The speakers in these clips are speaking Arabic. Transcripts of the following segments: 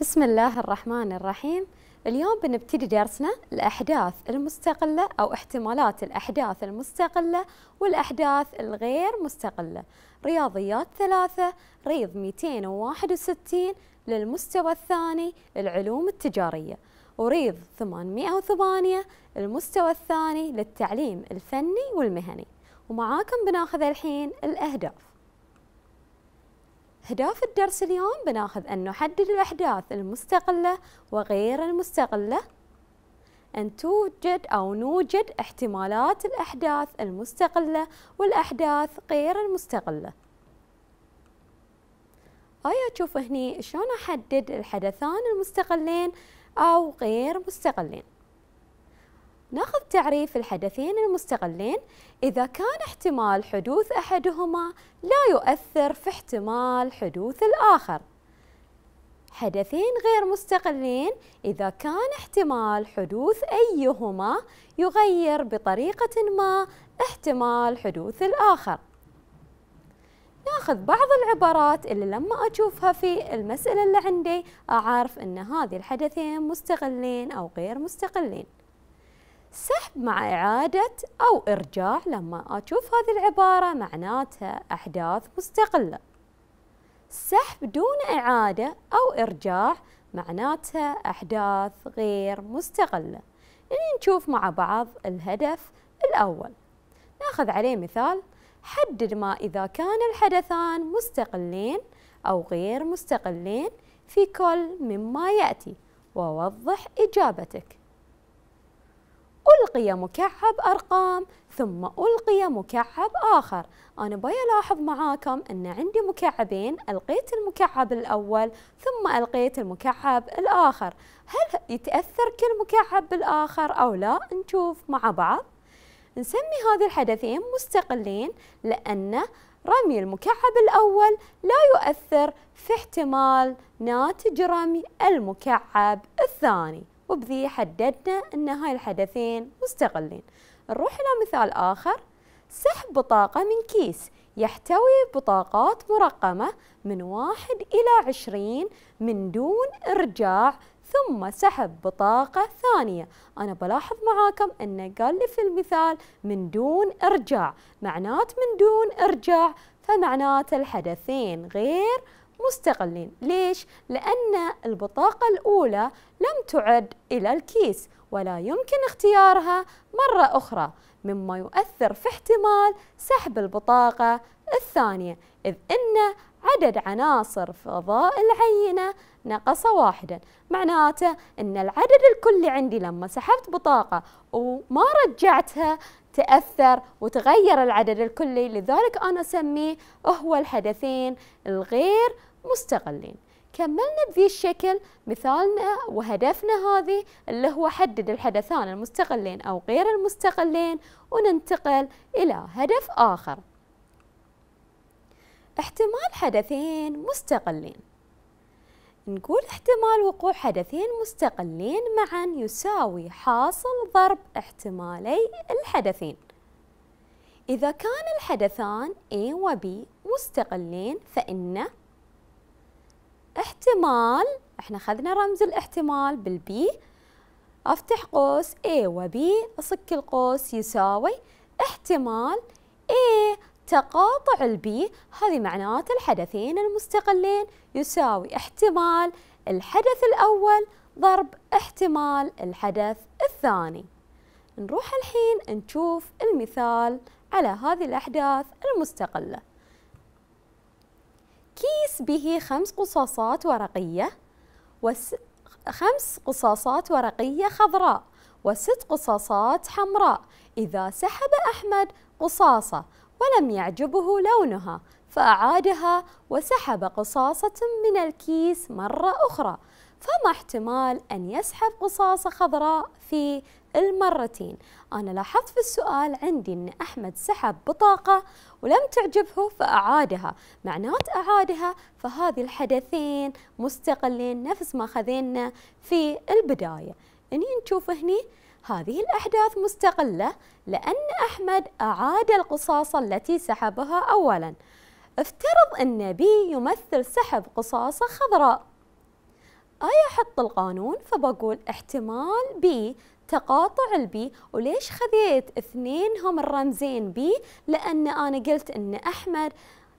بسم الله الرحمن الرحيم اليوم بنبتدي درسنا الأحداث المستقلة أو احتمالات الأحداث المستقلة والأحداث الغير مستقلة رياضيات ثلاثة ريض 261 للمستوى الثاني العلوم التجارية وريض 808 المستوى الثاني للتعليم الفني والمهني ومعاكم بناخذ الحين الأهداف هداف الدرس اليوم بناخذ أن نحدد الأحداث المستقلة وغير المستقلة أن توجد أو نوجد احتمالات الأحداث المستقلة والأحداث غير المستقلة هيا تشوف هني شلون أحدد الحدثان المستقلين أو غير مستقلين ناخذ تعريف الحدثين المستقلين إذا كان احتمال حدوث أحدهما لا يؤثر في احتمال حدوث الآخر حدثين غير مستقلين إذا كان احتمال حدوث أيهما يغير بطريقة ما احتمال حدوث الآخر ناخذ بعض العبارات اللي لما أشوفها في المسألة اللي عندي أعرف أن هذه الحدثين مستقلين أو غير مستقلين سحب مع إعادة أو إرجاع لما أشوف هذه العبارة معناتها أحداث مستقلة سحب دون إعادة أو إرجاع معناتها أحداث غير مستقلة يعني نشوف مع بعض الهدف الأول ناخذ عليه مثال حدد ما إذا كان الحدثان مستقلين أو غير مستقلين في كل مما يأتي ووضح إجابتك ألقي مكعب أرقام ثم ألقي مكعب آخر أنا باي ألاحظ معاكم أن عندي مكعبين ألقيت المكعب الأول ثم ألقيت المكعب الآخر هل يتأثر كل مكعب بالآخر أو لا؟ نشوف مع بعض نسمي هذه الحدثين مستقلين لأن رمي المكعب الأول لا يؤثر في احتمال ناتج رمي المكعب الثاني وبذي حددنا أن هاي الحدثين مستقلين نروح إلى مثال آخر سحب بطاقة من كيس يحتوي بطاقات مرقمة من واحد إلى عشرين من دون إرجاع ثم سحب بطاقة ثانية أنا بلاحظ معاكم أنه قال لي في المثال من دون إرجاع معنات من دون إرجاع فمعنات الحدثين غير مستقلين ليش؟ لأن البطاقة الأولى لم تعد إلى الكيس ولا يمكن اختيارها مرة أخرى مما يؤثر في احتمال سحب البطاقة الثانية إذ أن عدد عناصر فضاء العينة نقص واحدا معناته أن العدد الكلي عندي لما سحبت بطاقة وما رجعتها تأثر وتغير العدد الكلي لذلك أنا أسميه هو الحدثين الغير مستقلين كملنا بذي الشكل مثالنا وهدفنا هذه اللي هو حدد الحدثان المستقلين أو غير المستقلين وننتقل إلى هدف آخر احتمال حدثين مستقلين نقول احتمال وقوع حدثين مستقلين معا يساوي حاصل ضرب احتمالي الحدثين إذا كان الحدثان A و B مستقلين فإن احتمال احنا اخذنا رمز الاحتمال بالبي افتح قوس A و B اصك القوس يساوي احتمال A تقاطع البي هذه معنات الحدثين المستقلين يساوي احتمال الحدث الأول ضرب احتمال الحدث الثاني نروح الحين نشوف المثال على هذه الأحداث المستقلة كيس به خمس قصاصات ورقية خمس قصاصات ورقية خضراء وست قصاصات حمراء إذا سحب أحمد قصاصة ولم يعجبه لونها فأعادها وسحب قصاصة من الكيس مرة أخرى فما احتمال أن يسحب قصاصة خضراء في المرتين أنا لاحظت في السؤال عندي أن أحمد سحب بطاقة ولم تعجبه فأعادها معنات أعادها فهذه الحدثين مستقلين نفس ما خذينا في البداية إني نشوف هني هذه الأحداث مستقلة لأن أحمد أعاد القصاصة التي سحبها أولاً افترض أن بي يمثل سحب قصاصة خضراء أي أحط القانون فبقول احتمال بي تقاطع البي وليش خذيت اثنين هم الرمزين بي لأن أنا قلت أن أحمد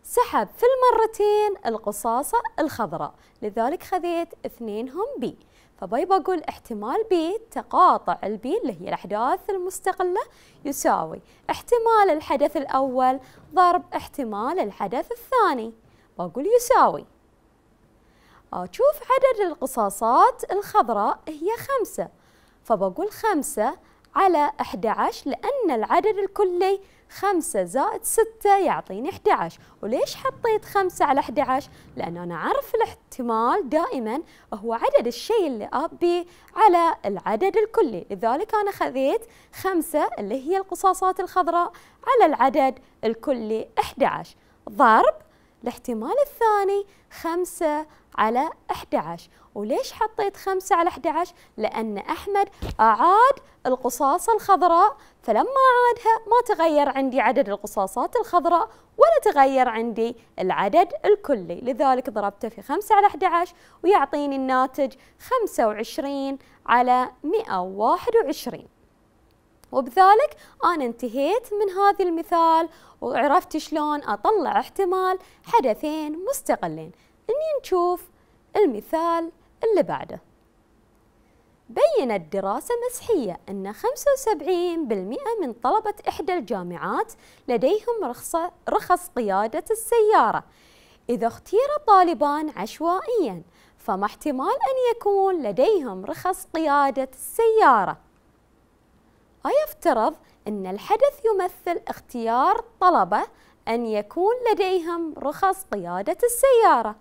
سحب في المرتين القصاصة الخضراء لذلك خذيت اثنين هم بي فباي بقول احتمال بي تقاطع البي اللي هي الأحداث المستقلة يساوي احتمال الحدث الأول ضرب احتمال الحدث الثاني بقول يساوي أشوف آه، عدد القصاصات الخضراء هي خمسة فبقول خمسة على 11 لأن العدد الكلي 5 زائد 6 يعطيني 11 وليش حطيت 5 على 11 لأن أنا أعرف الاحتمال دائما هو عدد الشيء اللي أبي على العدد الكلي لذلك أنا خذيت 5 اللي هي القصاصات الخضراء على العدد الكلي 11 ضرب الاحتمال الثاني 5 على 11 وليش حطيت 5 على 11 لأن أحمد أعاد القصاصة الخضراء فلما اعادها ما تغير عندي عدد القصاصات الخضراء ولا تغير عندي العدد الكلي لذلك ضربته في 5 على 11 ويعطيني الناتج 25 على 121 وبذلك أنا انتهيت من هذا المثال وعرفت شلون أطلع احتمال حدثين مستقلين إني نشوف المثال اللي بعده بينت دراسة مسحية أن 75% من طلبة إحدى الجامعات لديهم رخصة رخص قيادة السيارة إذا اختير طالبان عشوائياً فما احتمال أن يكون لديهم رخص قيادة السيارة ويفترض أن الحدث يمثل اختيار طلبة أن يكون لديهم رخص قيادة السيارة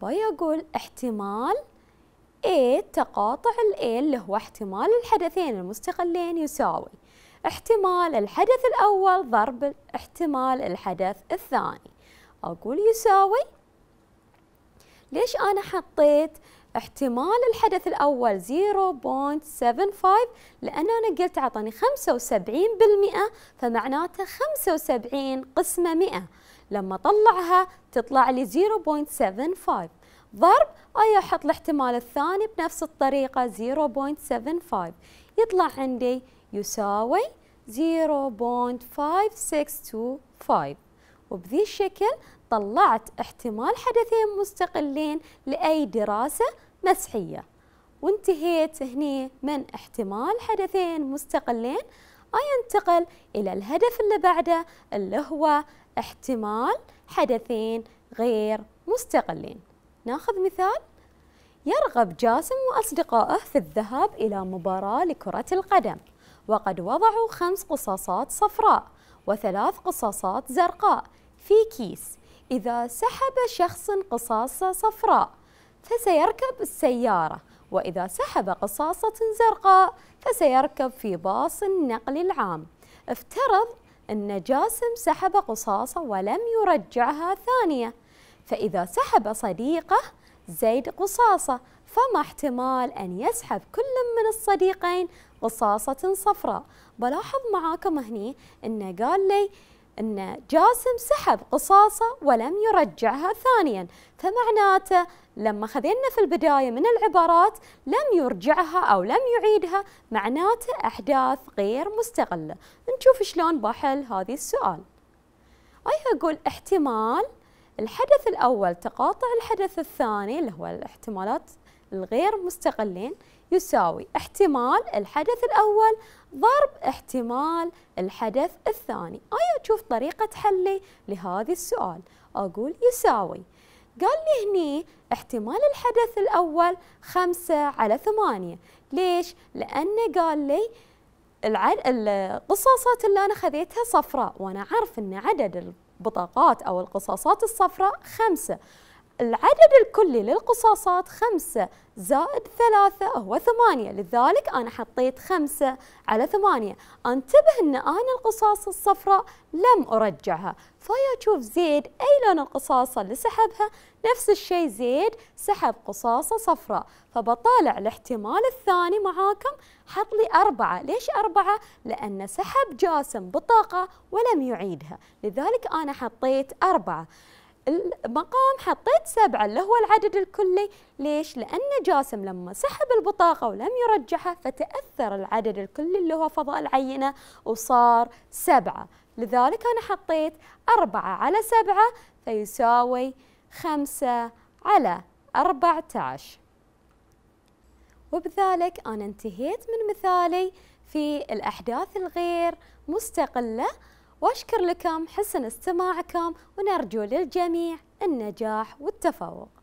ويقول احتمال A تقاطع ال A اللي هو احتمال الحدثين المستقلين يساوي احتمال الحدث الأول ضرب احتمال الحدث الثاني أقول يساوي ليش أنا حطيت احتمال الحدث الأول 0.75 لأن أنا قلت عطني 75% فمعناته 75 قسمة 100 لما طلعها تطلع لي 0.75 ضرب أي أيوة، أحط الاحتمال الثاني بنفس الطريقة 0.75 يطلع عندي يساوي 0.5625 وبذي الشكل طلعت احتمال حدثين مستقلين لأي دراسة مسحية وانتهيت هني من احتمال حدثين مستقلين أنتقل إلى الهدف اللي بعده اللي هو احتمال حدثين غير مستقلين ناخذ مثال يرغب جاسم وأصدقائه في الذهاب إلى مباراة لكرة القدم وقد وضعوا خمس قصاصات صفراء وثلاث قصاصات زرقاء في كيس إذا سحب شخص قصاصة صفراء فسيركب السيارة وإذا سحب قصاصة زرقاء فسيركب في باص النقل العام افترض أن جاسم سحب قصاصة ولم يرجعها ثانية فإذا سحب صديقه زيد قصاصة فما احتمال أن يسحب كل من الصديقين قصاصة صفراء بلاحظ معاكم هني أنه قال لي أن جاسم سحب قصاصة ولم يرجعها ثانيا فمعناته لما خذينا في البداية من العبارات لم يرجعها أو لم يعيدها معناته أحداث غير مستغلة نشوف شلون بحل هذه السؤال أي أقول احتمال الحدث الأول تقاطع الحدث الثاني اللي هو الاحتمالات الغير مستقلين يساوي احتمال الحدث الأول ضرب احتمال الحدث الثاني أي أيوة، أشوف طريقة حلي لهذا السؤال أقول يساوي قال لي هني احتمال الحدث الأول خمسة على ثمانية ليش؟ لأنه قال لي العد... القصاصات اللي أنا خذيتها صفراء وأنا عارف أن عدد البطاقات أو القصاصات الصفراء خمسة العدد الكلي للقصاصات خمسة زائد ثلاثة هو ثمانية لذلك أنا حطيت خمسة على ثمانية انتبه أن أنا القصاصة الصفراء لم أرجعها فيا تشوف زيد أي لون القصاصة اللي سحبها نفس الشيء زيد سحب قصاصة صفراء فبطالع الاحتمال الثاني معاكم حط لي أربعة ليش أربعة؟ لأن سحب جاسم بطاقة ولم يعيدها لذلك أنا حطيت أربعة المقام حطيت سبعة اللي هو العدد الكلي ليش؟ لأن جاسم لما سحب البطاقة ولم يرجعها فتأثر العدد الكلي اللي هو فضاء العينة وصار سبعة لذلك أنا حطيت أربعة على سبعة فيساوي خمسة على أربعة عشر وبذلك أنا انتهيت من مثالي في الأحداث الغير مستقلة وأشكر لكم حسن استماعكم ونرجو للجميع النجاح والتفوق